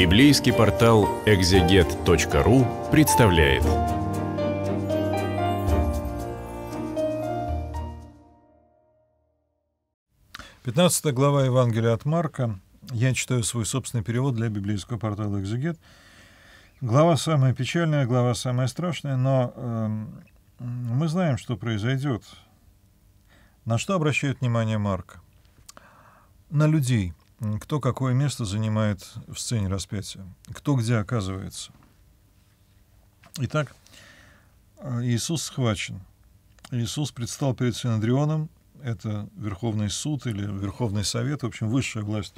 Библейский портал экзегет.ру представляет. Пятнадцатая глава Евангелия от Марка. Я читаю свой собственный перевод для библейского портала «Экзегет». Глава самая печальная, глава самая страшная, но э, мы знаем, что произойдет. На что обращает внимание Марк? На людей – кто какое место занимает в сцене распятия, кто где оказывается. Итак, э, Иисус схвачен. Иисус предстал перед Синодрионом, это Верховный суд или Верховный совет, в общем, высшая власть,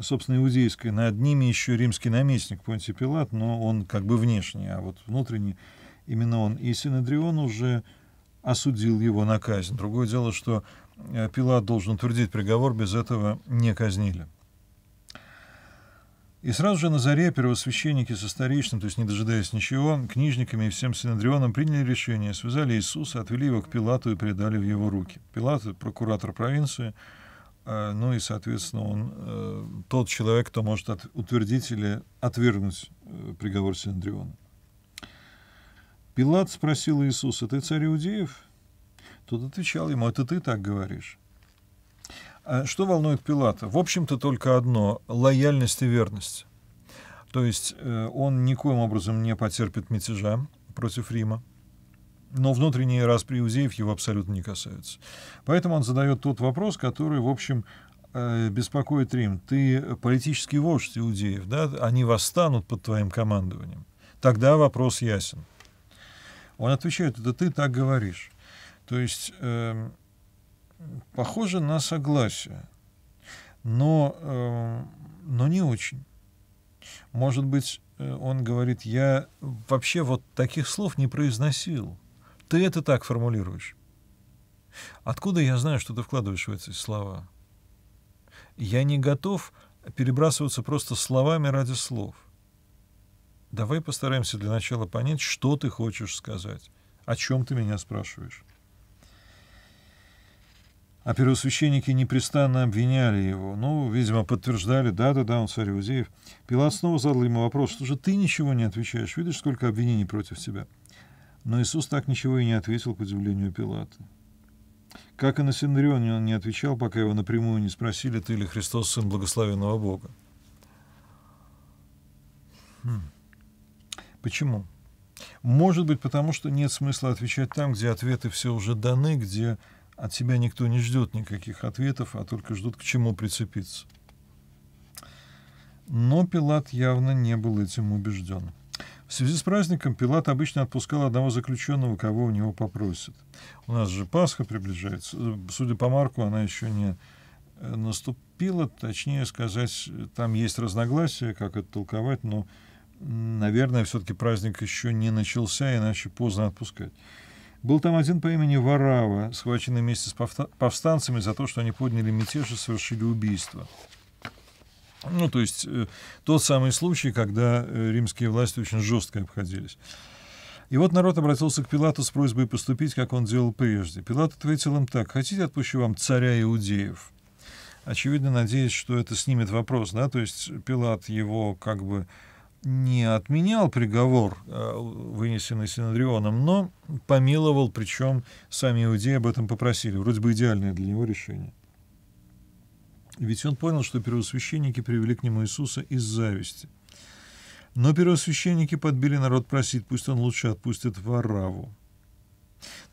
собственно, иудейская. Над ними еще римский наместник Понтий Пилат, но он как бы внешний, а вот внутренний именно он. И Синодрион уже осудил его на казнь. Другое дело, что э, Пилат должен утвердить приговор, без этого не казнили. И сразу же на заре первосвященники со старичным, то есть не дожидаясь ничего, книжниками и всем синодрионом приняли решение, связали Иисуса, отвели его к Пилату и предали в его руки. Пилат — прокуратор провинции, э, ну и, соответственно, он э, тот человек, кто может утвердить или отвергнуть э, приговор синодриона. Пилат спросил Иисуса, «Ты царь иудеев?» Тот отвечал ему, «Это ты так говоришь?» А что волнует Пилата? В общем-то только одно — лояльность и верность. То есть э, он никоим образом не потерпит мятежа против Рима, но внутренние распри иудеев его абсолютно не касаются. Поэтому он задает тот вопрос, который, в общем, э, беспокоит Рим. Ты политический вождь иудеев, да? Они восстанут под твоим командованием. Тогда вопрос ясен. Он отвечает, это ты так говоришь. То есть эм, похоже на согласие, но, э, но не очень. Может быть, э, он говорит, я вообще вот таких слов не произносил. Ты это так формулируешь. Откуда я знаю, что ты вкладываешь в эти слова? Я не готов перебрасываться просто словами ради слов. Давай постараемся для начала понять, что ты хочешь сказать, о чем ты меня спрашиваешь. А первосвященники непрестанно обвиняли его. Ну, видимо, подтверждали, да-да-да, он царь Иузеев. Пилат снова задал ему вопрос, что же ты ничего не отвечаешь? Видишь, сколько обвинений против тебя? Но Иисус так ничего и не ответил, к удивлению Пилата. Как и на Синдрионе он не отвечал, пока его напрямую не спросили, ты ли Христос, Сын Благословенного Бога. Хм. Почему? Может быть, потому что нет смысла отвечать там, где ответы все уже даны, где от себя никто не ждет никаких ответов, а только ждут, к чему прицепиться. Но Пилат явно не был этим убежден. В связи с праздником Пилат обычно отпускал одного заключенного, кого у него попросят. У нас же Пасха приближается. Судя по Марку, она еще не э, наступила. Точнее сказать, там есть разногласия, как это толковать, но, наверное, все-таки праздник еще не начался, иначе поздно отпускать. Был там один по имени Варава, схваченный вместе с повстанцами за то, что они подняли мятеж и совершили убийство. Ну, то есть э, тот самый случай, когда э, римские власти очень жестко обходились. И вот народ обратился к Пилату с просьбой поступить, как он делал прежде. Пилат ответил им так, «Хотите, отпущу вам царя иудеев?» Очевидно, надеясь, что это снимет вопрос, да, то есть Пилат его как бы не отменял приговор, э, вынесенный Синодрионом, но помиловал, причем сами иудеи об этом попросили. Вроде бы идеальное для него решение. Ведь он понял, что первосвященники привели к нему Иисуса из зависти. Но первосвященники подбили народ просить, пусть он лучше отпустит Вараву.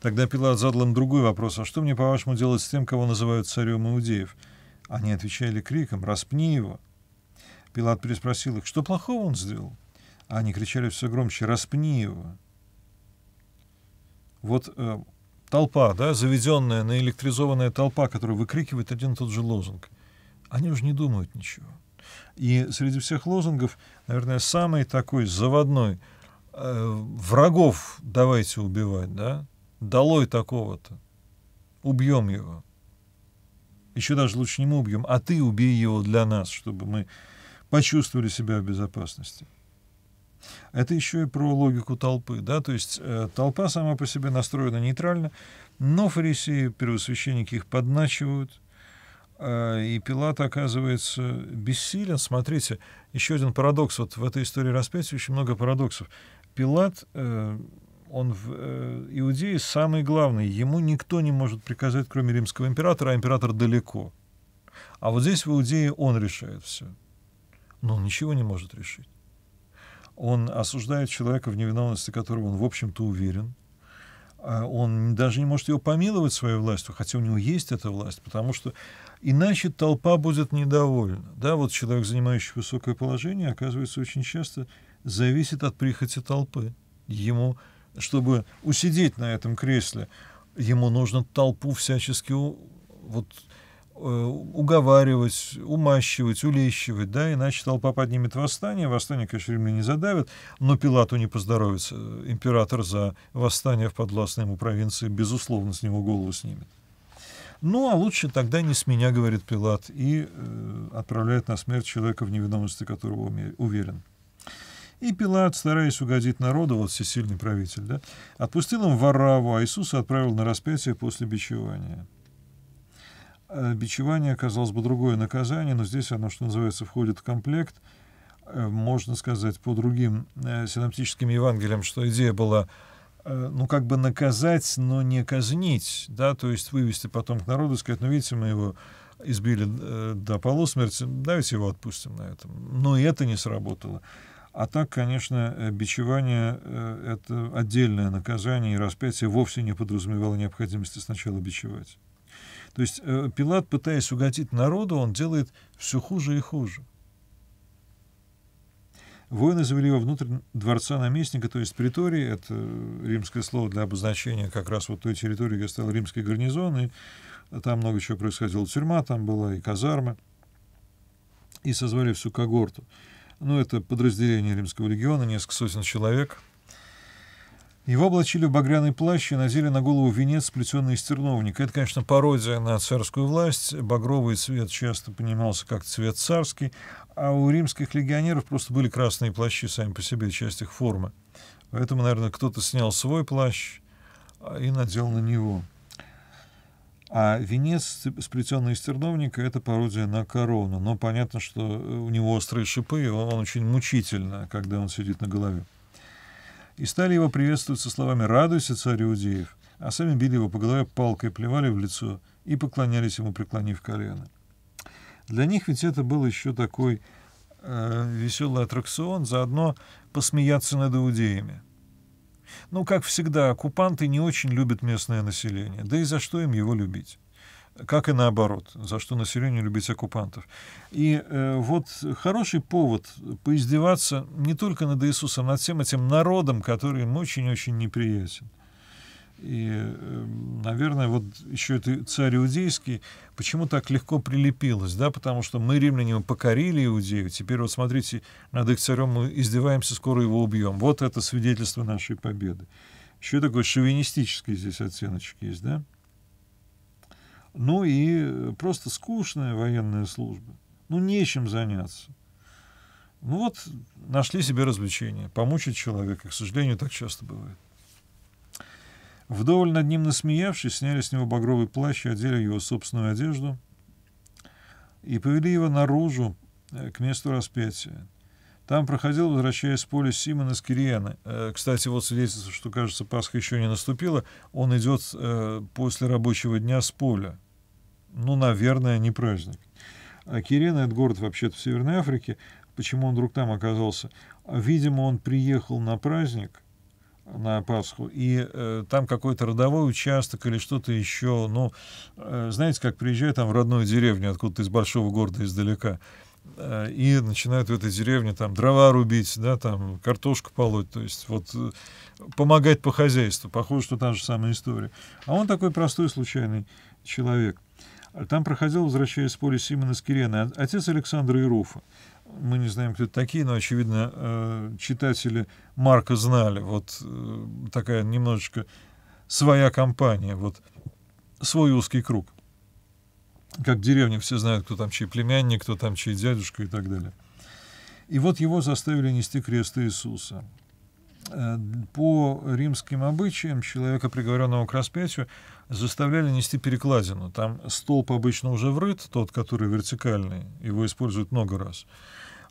Тогда Пилат задал им другой вопрос, а что мне, по-вашему, делать с тем, кого называют царем иудеев? Они отвечали криком «Распни его!» Пилат переспросил их, что плохого он сделал? А они кричали все громче, распни его. Вот э, толпа, да, заведенная, наэлектризованная толпа, которая выкрикивает один и тот же лозунг, они уже не думают ничего. И среди всех лозунгов, наверное, самый такой заводной э, «врагов давайте убивать», да, «долой такого-то», «убьем его». Еще даже лучше не мы убьем, а ты убей его для нас, чтобы мы почувствовали себя в безопасности. Это еще и про логику толпы. Да? То есть э, толпа сама по себе настроена нейтрально, но фарисеи, первосвященники их подначивают, э, и Пилат оказывается бессилен. Смотрите, еще один парадокс. Вот в этой истории распятия очень много парадоксов. Пилат, э, он в э, Иудее самый главный. Ему никто не может приказать, кроме римского императора, а император далеко. А вот здесь в Иудее он решает все но он ничего не может решить. Он осуждает человека, в невиновности которого он, в общем-то, уверен. А он даже не может его помиловать своей властью, хотя у него есть эта власть, потому что иначе толпа будет недовольна. Да, вот человек, занимающий высокое положение, оказывается, очень часто зависит от прихоти толпы. Ему, чтобы усидеть на этом кресле, ему нужно толпу всячески вот Э, уговаривать, умащивать, улещивать, да, иначе толпа поднимет восстание, восстание, конечно, римляне задавят, но Пилату не поздоровится, император за восстание в подвластной ему провинции, безусловно, с него голову снимет. Ну, а лучше тогда не с меня, говорит Пилат, и э, отправляет на смерть человека, в невиновности которого уверен. И Пилат, стараясь угодить народу, вот всесильный правитель, да, отпустил им Вараву, а Иисуса отправил на распятие после бичевания. Э, бичевание, казалось бы, другое наказание, но здесь оно, что называется, входит в комплект. Э, можно сказать по другим э, синаптическим Евангелиям, что идея была ну, как бы наказать, но не казнить, да, то есть вывести потом к народу и сказать, ну, видите, мы его избили до полусмерти, давайте его отпустим на этом. Но и это не сработало. А так, конечно, бичевание — это отдельное наказание, и распятие вовсе не подразумевало необходимости сначала бичевать. То есть э, Пилат, пытаясь угодить народу, он делает все хуже и хуже. Воины завели его внутрь дворца наместника, то есть притории. Это римское слово для обозначения как раз вот той территории, где стал римский гарнизон. И там много чего происходило. Тюрьма там была и казармы. И созвали всю когорту. Ну, это подразделение римского легиона, несколько сотен человек — его облачили в багряный плащ и надели на голову венец, сплетенный из терновника. Это, конечно, пародия на царскую власть. Багровый цвет часто понимался как цвет царский, а у римских легионеров просто были красные плащи сами по себе, часть их формы. Поэтому, наверное, кто-то снял свой плащ а, и надел на него. А венец, сплетенный из терновника, это пародия на корону. Но понятно, что э, у него острые шипы, и он очень мучительно, когда он сидит на голове и стали его приветствовать со словами «Радуйся, царь Иудеев», а сами били его по голове палкой, плевали в лицо и поклонялись ему, преклонив колено. Для них ведь это был еще такой э, веселый аттракцион, заодно посмеяться над иудеями. Ну, как всегда, оккупанты не очень любят местное население, да и за что им его любить? как и наоборот, за что население любить оккупантов. И э, вот хороший повод поиздеваться не только над Иисусом, над всем этим народом, который им очень-очень неприятен. И, э, наверное, вот еще это царь иудейский почему так легко прилепилось, да, потому что мы, римляне, покорили Иудею, теперь вот смотрите, над их царем мы издеваемся, скоро его убьем. Вот это свидетельство нашей победы. Еще такой шовинистический здесь оценочки есть, да? ну и э, просто скучная военная служба. Ну, нечем заняться. Ну вот, нашли себе развлечение, помучить человека, к сожалению, так часто бывает. Вдоволь над ним насмеявшись, сняли с него багровый плащ и одели его собственную одежду и повели его наружу э, к месту распятия. Там проходил, возвращаясь с поля, Симон из Кириена. Э, кстати, вот свидетельство, что, кажется, Пасха еще не наступила. Он идет после рабочего дня с поля ну, наверное, не праздник. А Кирена — это город вообще-то в Северной Африке. Почему он вдруг там оказался? Видимо, он приехал на праздник, на Пасху, и э, там какой-то родовой участок или что-то еще. Ну, э, знаете, как приезжают там в родную деревню, откуда-то из большого города издалека, э, и начинают в этой деревне там дрова рубить, да, там картошку полоть, то есть вот э, помогать по хозяйству. Похоже, что та же самая история. А он такой простой, случайный человек. Э, там проходил, возвращаясь с поля Симона Скирена, отец Александра Ируфа. Мы не знаем, кто это такие, но, очевидно, э, читатели Марка знали. Вот э, такая немножечко своя компания, вот свой узкий круг. Как в деревне все знают, кто там чей племянник, кто там чей дядюшка и так далее. И вот его заставили нести крест Иисуса. Э, по римским обычаям человека, приговоренного к распятию, заставляли нести перекладину. Там столб обычно уже врыт, тот, который вертикальный, его используют много раз.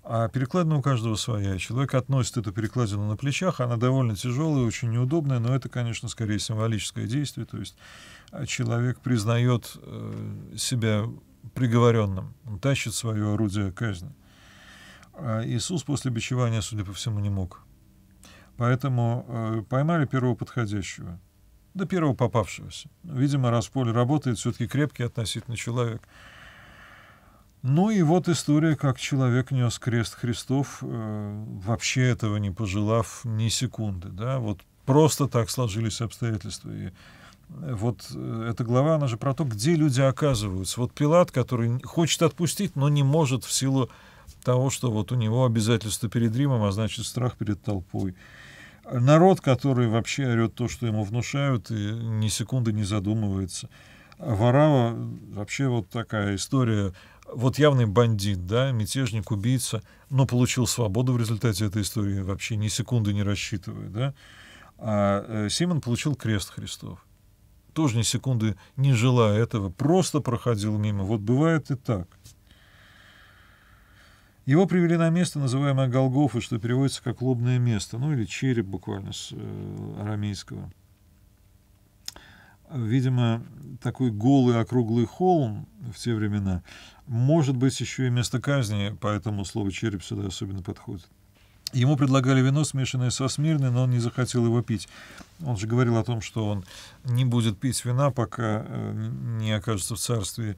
А перекладина у каждого своя. Человек относит эту перекладину на плечах, она довольно тяжелая, очень неудобная, но это, конечно, скорее символическое действие, то есть э, человек признает э, себя приговоренным, он тащит свое орудие казни. А Иисус после бичевания, судя по всему, не мог Поэтому э, поймали первого подходящего, да первого попавшегося. Видимо, раз поле работает, все-таки крепкий относительно человек. Ну и вот история, как человек нес крест Христов, э, вообще этого не пожелав ни секунды. Да? Вот просто так сложились обстоятельства. И э, вот э, эта глава, она же про то, где люди оказываются. Вот Пилат, который хочет отпустить, но не может в силу того, что вот у него обязательство перед Римом, а значит страх перед толпой. Народ, который вообще орет то, что ему внушают, и ни секунды не задумывается. А Варава вообще вот такая история. Вот явный бандит, да, мятежник, убийца, но получил свободу в результате этой истории, вообще ни секунды не рассчитывая, да. А э, Симон получил крест Христов. Тоже ни секунды не желая этого, просто проходил мимо. Вот бывает и так. Его привели на место, называемое Голгофа, что переводится как «лобное место», ну или «череп» буквально с э, арамейского. Видимо, такой голый округлый холм в те времена может быть еще и место казни, поэтому слово «череп» сюда особенно подходит. Ему предлагали вино, смешанное со смирной, но он не захотел его пить. Он же говорил о том, что он не будет пить вина, пока э, не окажется в царстве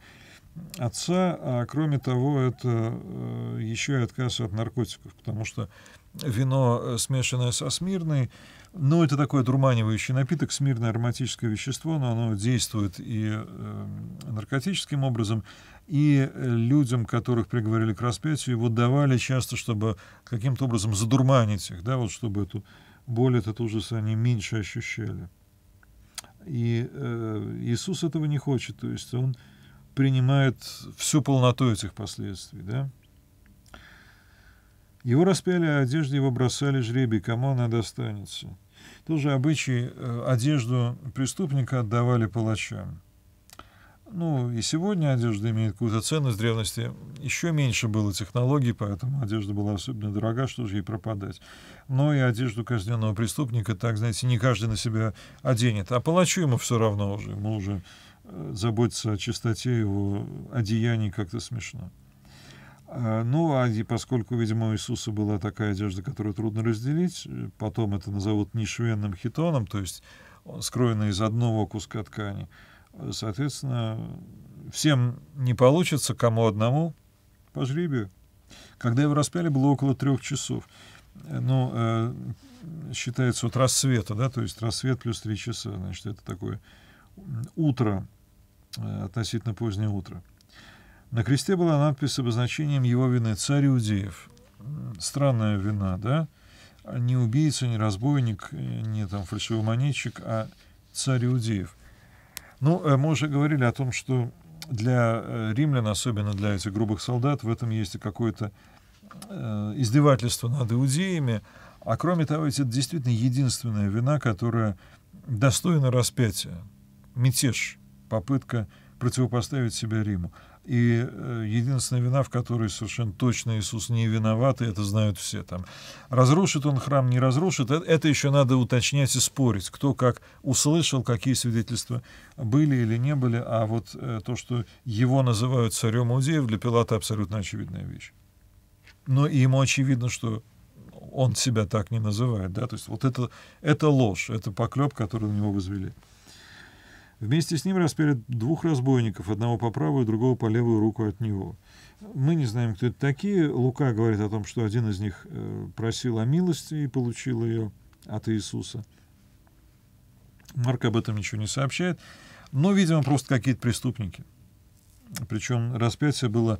отца, а кроме того, это э, еще и отказ от наркотиков, потому что вино, э, смешанное со смирной, ну, это такой дурманивающий напиток, смирное ароматическое вещество, но оно действует и э, наркотическим образом, и людям, которых приговорили к распятию, его давали часто, чтобы каким-то образом задурманить их, да, вот чтобы эту боль, этот ужас они меньше ощущали. И э, Иисус этого не хочет, то есть он принимает всю полноту этих последствий, да? Его распяли, а одежды его бросали жребий, кому она достанется. Тоже обычай э, одежду преступника отдавали палачам. Ну, и сегодня одежда имеет какую-то ценность. древности еще меньше было технологий, поэтому одежда была особенно дорога, что же ей пропадать. Но и одежду казненного преступника, так, знаете, не каждый на себя оденет. А палачу ему все равно уже. Ему уже заботиться о чистоте его одеяний как-то смешно. А, ну, а поскольку, видимо, у Иисуса была такая одежда, которую трудно разделить, потом это назовут нишвенным хитоном, то есть скроена из одного куска ткани, соответственно, всем не получится, кому одному, по жребию. Когда его распяли, было около трех часов. Ну, э, считается от рассвета, да, то есть рассвет плюс три часа, значит, это такое утро Э, относительно позднее утро. На кресте была надпись с обозначением его вины «Царь Иудеев». Странная вина, да? Не убийца, не разбойник, э, не там фальшивомонетчик, а царь Иудеев. Ну, э, мы уже говорили о том, что для римлян, особенно для этих грубых солдат, в этом есть какое-то издевательство над иудеями. А кроме того, это действительно единственная вина, которая достойна распятия. Мятеж – попытка противопоставить себя Риму. И э, единственная вина, в которой совершенно точно Иисус не виноват, и это знают все там. Разрушит он храм, не разрушит, это, это еще надо уточнять и спорить, кто как услышал, какие свидетельства были или не были, а вот э, то, что его называют царем Иудеев, для Пилата абсолютно очевидная вещь. Но и ему очевидно, что он себя так не называет, да, то есть вот это, это ложь, это поклеп, который у него возвели. Вместе с ним распяли двух разбойников, одного по правую, другого по левую руку от него. Мы не знаем, кто это такие. Лука говорит о том, что один из них э, просил о милости и получил ее от Иисуса. Марк об этом ничего не сообщает. Но, видимо, просто какие-то преступники. Причем распятие было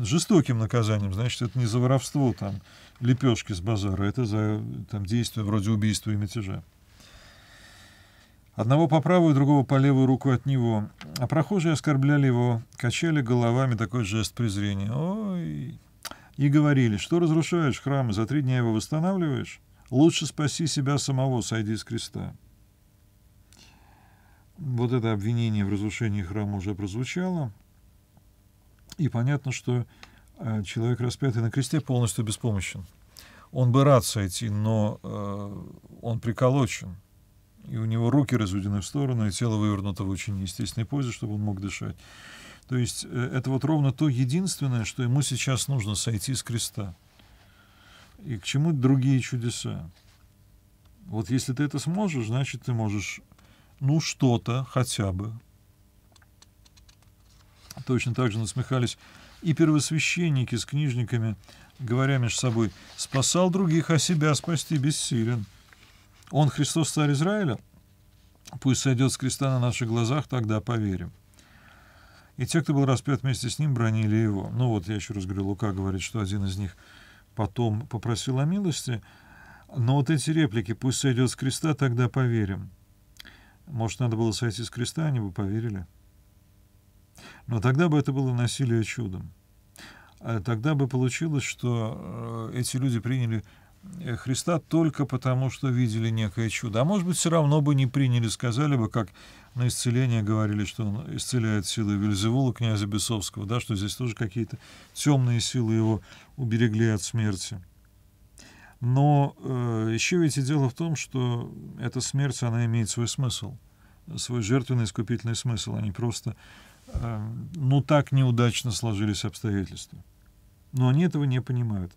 жестоким наказанием. Значит, это не за воровство там лепешки с базара, это за там, действия вроде убийства и мятежа. Одного по правую, другого по левую руку от него. А прохожие оскорбляли его, качали головами такой жест презрения. Ой! И говорили, что разрушаешь храм за три дня его восстанавливаешь? Лучше спаси себя самого, сойди с креста. Вот это обвинение в разрушении храма уже прозвучало. И понятно, что э, человек, распятый на кресте, полностью беспомощен. Он бы рад сойти, но э, он приколочен и у него руки разведены в сторону, и тело вывернуто в очень неестественной позе, чтобы он мог дышать. То есть э, это вот ровно то единственное, что ему сейчас нужно сойти с креста. И к чему другие чудеса? Вот если ты это сможешь, значит, ты можешь, ну, что-то хотя бы. Точно так же насмехались и первосвященники с книжниками, говоря между собой, «Спасал других, а себя спасти бессилен». Он Христос царь Израиля? Пусть сойдет с креста на наших глазах, тогда поверим. И те, кто был распят вместе с ним, бронили его. Ну вот, я еще раз говорю, Лука говорит, что один из них потом попросил о милости. Но вот эти реплики «пусть сойдет с креста, тогда поверим». Может, надо было сойти с креста, они бы поверили. Но тогда бы это было насилие чудом. А Тогда бы получилось, что э, эти люди приняли Э, Христа только потому, что видели некое чудо. А может быть, все равно бы не приняли, сказали бы, как на исцеление говорили, что он исцеляет силы Вильзевула князя Бесовского, да, что здесь тоже какие-то темные силы его уберегли от смерти. Но э, еще ведь и дело в том, что эта смерть, она имеет свой смысл, свой жертвенный искупительный смысл, а не просто, э, ну, так неудачно сложились обстоятельства. Но они этого не понимают.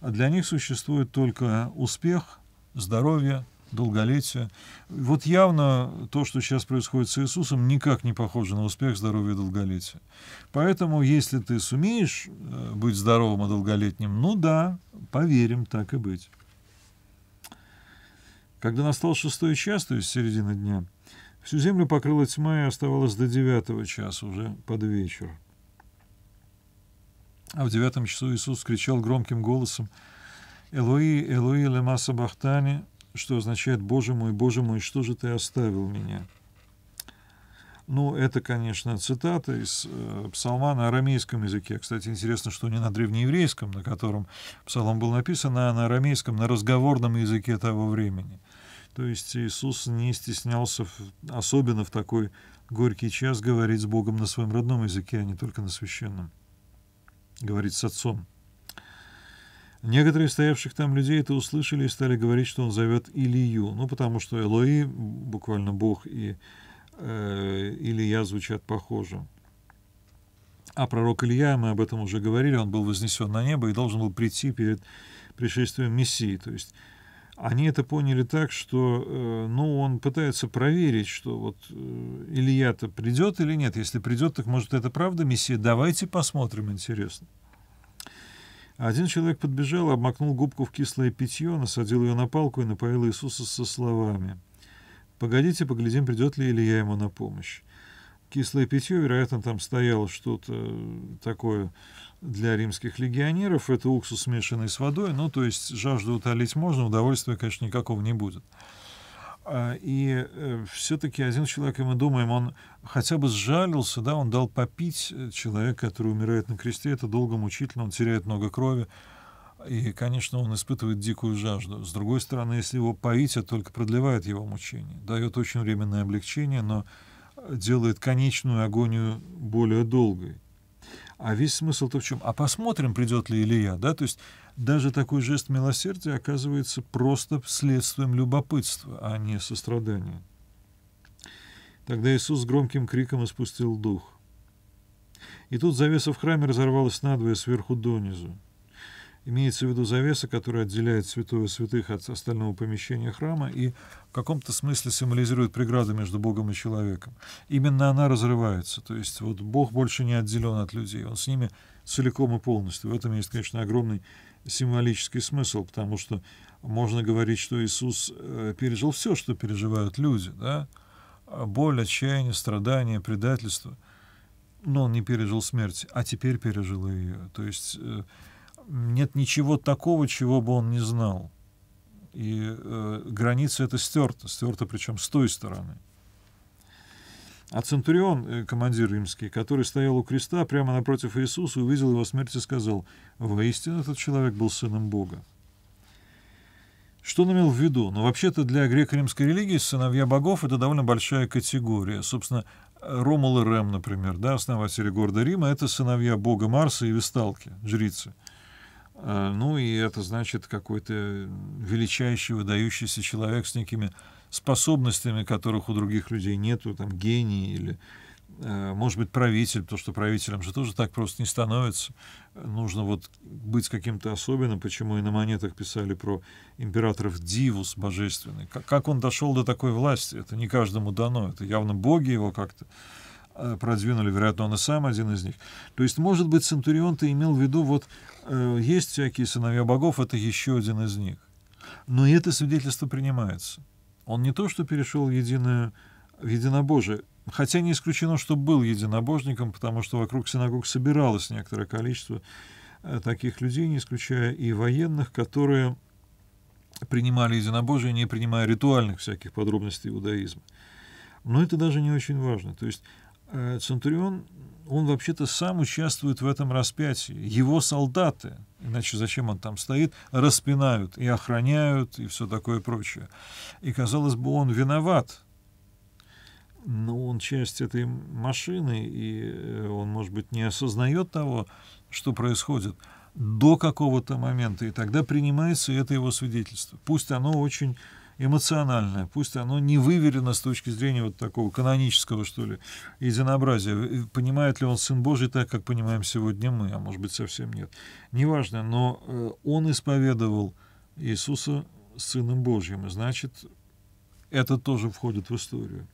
А для них существует только успех, здоровье, долголетие. Вот явно то, что сейчас происходит с Иисусом, никак не похоже на успех, здоровье долголетие. Поэтому, если ты сумеешь э, быть здоровым и долголетним, ну да, поверим, так и быть. Когда настал шестой час, то есть середина дня, всю землю покрыла тьма и оставалось до девятого часа, уже под вечер. А в девятом часу Иисус кричал громким голосом «Элои, Элои, Лемаса Бахтани", что означает «Боже мой, Боже мой, что же ты оставил меня?» Ну, это, конечно, цитата из э, псалма на арамейском языке. Кстати, интересно, что не на древнееврейском, на котором псалом был написан, а на арамейском, на разговорном языке того времени. То есть Иисус не стеснялся, в, особенно в такой горький час, говорить с Богом на своем родном языке, а не только на священном говорит с отцом. Некоторые стоявших там людей это услышали и стали говорить, что он зовет Илью. Ну, потому что Элои, буквально Бог, и э, Илья звучат похоже. А пророк Илья, мы об этом уже говорили, он был вознесен на небо и должен был прийти перед пришествием Мессии. То есть они это поняли так, что э, ну, он пытается проверить, что вот э, Илья-то придет или нет. Если придет, так может это правда миссия? Давайте посмотрим, интересно. Один человек подбежал, обмакнул губку в кислое питье, насадил ее на палку и напоил Иисуса со словами. «Погодите, поглядим, придет ли Илья ему на помощь». Кислое питье, вероятно, там стояло что-то такое для римских легионеров. Это уксус, смешанный с водой. Ну, то есть жажду утолить можно, удовольствия, конечно, никакого не будет. А, и э, все-таки один человек, и мы думаем, он хотя бы сжалился, да, он дал попить э, человека, который умирает на кресте, это долго мучительно, он теряет много крови, и, конечно, он испытывает дикую жажду. С другой стороны, если его поить, это только продлевает его мучение, дает очень временное облегчение, но э, делает конечную агонию более долгой. А весь смысл-то в чем? А посмотрим, придет ли Илья, да? То есть даже такой жест милосердия оказывается просто следствием любопытства, а не сострадания. Тогда Иисус с громким криком испустил дух. И тут завеса в храме разорвалась надвое сверху донизу. Имеется в виду завеса, которая отделяет святую святых от остального помещения храма и в каком-то смысле символизирует преграду между Богом и человеком. Именно она разрывается, то есть вот Бог больше не отделен от людей, он с ними целиком и полностью. В этом есть, конечно, огромный символический смысл, потому что можно говорить, что Иисус э, пережил все, что переживают люди, да? А боль, отчаяние, страдания, предательство, но он не пережил смерти, а теперь пережил ее. То есть э, нет ничего такого, чего бы он не знал. И э, граница это стерта, стерта причем с той стороны. А Центурион, э, командир римский, который стоял у креста прямо напротив Иисуса, увидел его смерть и сказал, «Воистину этот человек был сыном Бога». Что он имел в виду? Ну, вообще-то для греко-римской религии сыновья богов — это довольно большая категория. Собственно, Ромул и Рем, например, да, основатели города Рима, это сыновья бога Марса и Весталки, жрицы. Э, ну и это значит какой-то величайший, выдающийся человек с некими способностями, которых у других людей нету, там гений или, э, может быть, правитель, потому что правителем же тоже так просто не становится. Нужно вот быть каким-то особенным, почему и на монетах писали про императоров Дивус божественный. Как он дошел до такой власти? Это не каждому дано, это явно боги его как-то Э, продвинули, вероятно, он и сам один из них. То есть, может быть, Центурион-то имел в виду, вот э, есть всякие сыновья богов, это еще один из них. Но и это свидетельство принимается. Он не то, что перешел в, единое, в единобожие, хотя не исключено, что был единобожником, потому что вокруг синагог собиралось некоторое количество э, таких людей, не исключая и военных, которые принимали единобожие, не принимая ритуальных всяких подробностей иудаизма. Но это даже не очень важно. То есть Э, Центурион, он вообще-то сам участвует в этом распятии. Его солдаты, иначе зачем он там стоит, распинают и охраняют и все такое прочее. И, казалось бы, он виноват, но он часть этой машины, и э, он, может быть, не осознает того, что происходит до какого-то момента, и тогда принимается это его свидетельство. Пусть оно очень эмоциональное, пусть оно не выверено с точки зрения вот такого канонического, что ли, единообразия. Э, понимает ли он Сын Божий так, как понимаем сегодня мы, а может быть совсем нет. Неважно, но э, он исповедовал Иисуса Сыном Божьим, и значит, это тоже входит в историю.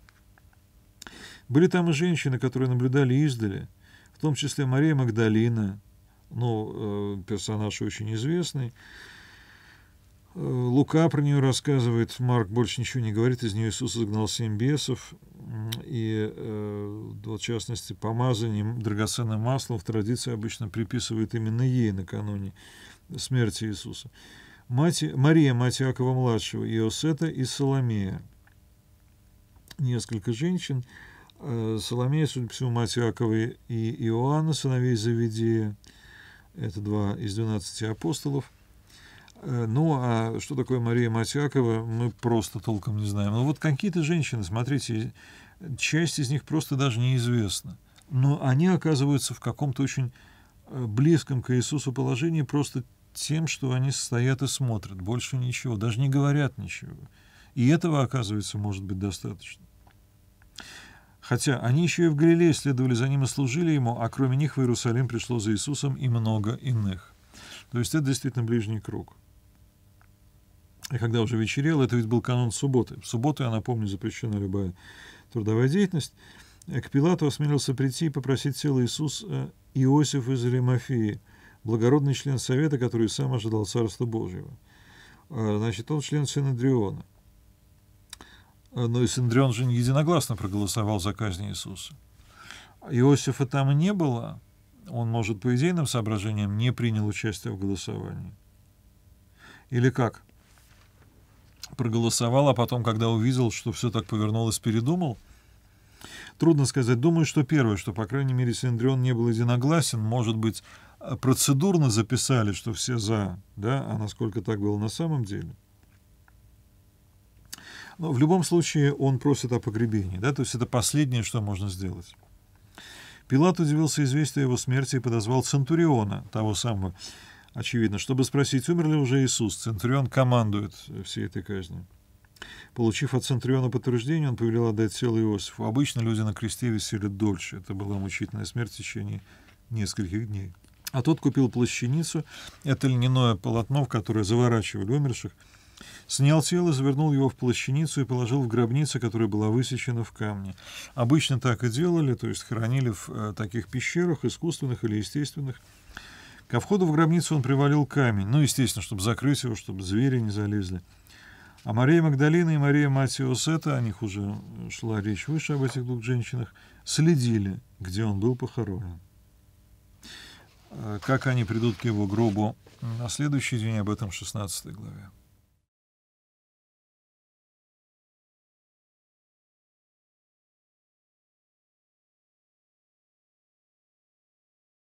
Были там и женщины, которые наблюдали издали, в том числе Мария Магдалина, ну, персонаж очень известный, Лука про нее рассказывает, Марк больше ничего не говорит, из нее Иисус изгнал семь бесов, и, э, в частности, помазанием драгоценным маслом в традиции обычно приписывают именно ей накануне смерти Иисуса. Мать, Мария, мать Иакова-младшего, Иосета и Соломея. Несколько женщин, э, Соломея, судя по всему, мать Иакова и Иоанна, сыновей Завидея, это два из двенадцати апостолов – Э, ну, а что такое Мария Матьякова, мы просто толком не знаем. Ну, вот какие-то женщины, смотрите, часть из них просто даже неизвестна. Но они оказываются в каком-то очень э, близком к Иисусу положении просто тем, что они стоят и смотрят, больше ничего, даже не говорят ничего. И этого, оказывается, может быть достаточно. Хотя они еще и в Галилее следовали за ним и служили ему, а кроме них в Иерусалим пришло за Иисусом и много иных. То есть это действительно ближний круг. И а когда уже вечерело, это ведь был канон субботы. В субботу, я напомню, запрещена любая трудовая деятельность. Э, к Пилату осмелился прийти и попросить тело Иисус э, Иосиф из Римофии, благородный член Совета, который сам ожидал Царства Божьего. Э, значит, он член Синодриона. Но и же не единогласно проголосовал за казнь Иисуса. Иосифа там не было. Он, может, по идейным соображениям не принял участие в голосовании. Или как? проголосовал, а потом, когда увидел, что все так повернулось, передумал? Трудно сказать. Думаю, что первое, что, по крайней мере, Синдрион не был единогласен. Может быть, а, процедурно записали, что все «за», да? А насколько так было на самом деле? Но в любом случае он просит о погребении, да? То есть это последнее, что можно сделать. Пилат удивился известию о его смерти и подозвал Центуриона, того самого, очевидно, чтобы спросить, умер ли уже Иисус. Центурион командует всей этой казни. Получив от Центуриона подтверждение, он повелел отдать тело Иосифу. Обычно люди на кресте висели дольше. Это была мучительная смерть в течение нескольких дней. А тот купил плащаницу, это льняное полотно, в которое заворачивали умерших, Снял тело, завернул его в плащаницу и положил в гробницу, которая была высечена в камне. Обычно так и делали, то есть хоронили в э, таких пещерах, искусственных или естественных, Ко входу в гробницу он привалил камень, ну, естественно, чтобы закрыть его, чтобы звери не залезли. А Мария Магдалина и Мария Мать Иосета, о них уже шла речь выше, об этих двух женщинах, следили, где он был похоронен. Э, как они придут к его гробу на следующий день, об этом в 16 главе.